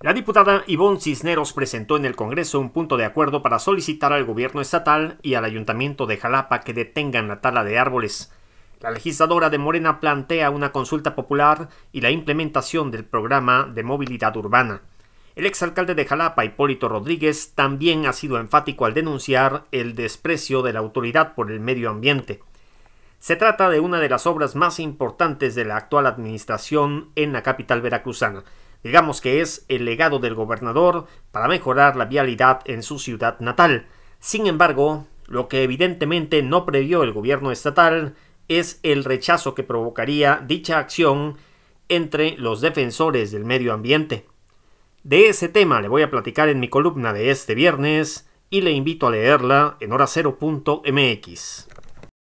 La diputada Ivonne Cisneros presentó en el Congreso un punto de acuerdo para solicitar al gobierno estatal y al ayuntamiento de Jalapa que detengan la tala de árboles. La legisladora de Morena plantea una consulta popular y la implementación del programa de movilidad urbana. El exalcalde de Jalapa, Hipólito Rodríguez, también ha sido enfático al denunciar el desprecio de la autoridad por el medio ambiente. Se trata de una de las obras más importantes de la actual administración en la capital veracruzana digamos que es el legado del gobernador para mejorar la vialidad en su ciudad natal. Sin embargo, lo que evidentemente no previó el gobierno estatal es el rechazo que provocaría dicha acción entre los defensores del medio ambiente. De ese tema le voy a platicar en mi columna de este viernes y le invito a leerla en hora horacero.mx.